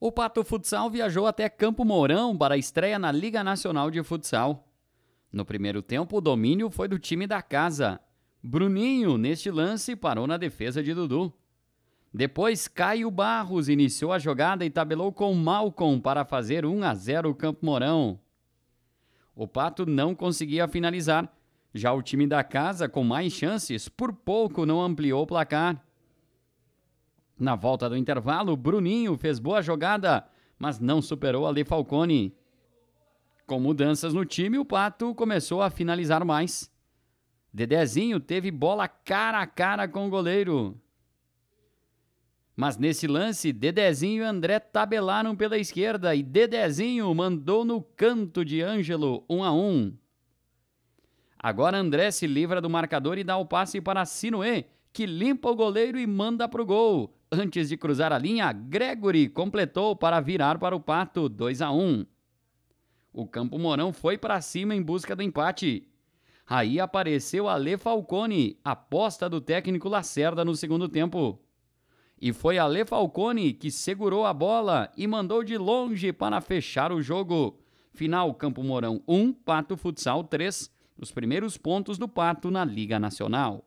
O Pato Futsal viajou até Campo Mourão para a estreia na Liga Nacional de Futsal. No primeiro tempo, o domínio foi do time da casa. Bruninho, neste lance, parou na defesa de Dudu. Depois, Caio Barros iniciou a jogada e tabelou com Malcom para fazer 1 a 0 o Campo Mourão. O Pato não conseguia finalizar. Já o time da casa, com mais chances, por pouco não ampliou o placar. Na volta do intervalo, Bruninho fez boa jogada, mas não superou a Le Falcone. Com mudanças no time, o Pato começou a finalizar mais. Dedezinho teve bola cara a cara com o goleiro. Mas nesse lance, Dedezinho e André tabelaram pela esquerda e Dedezinho mandou no canto de Ângelo, 1 um a 1. Um. Agora André se livra do marcador e dá o passe para Sinoé, que limpa o goleiro e manda pro gol. Antes de cruzar a linha, Gregory completou para virar para o Pato 2 a 1. O Campo Mourão foi para cima em busca do empate. Aí apareceu a Le Falcone, aposta do técnico Lacerda no segundo tempo. E foi a Le Falcone que segurou a bola e mandou de longe para fechar o jogo. Final Campo Mourão 1, Pato Futsal 3, os primeiros pontos do Pato na Liga Nacional.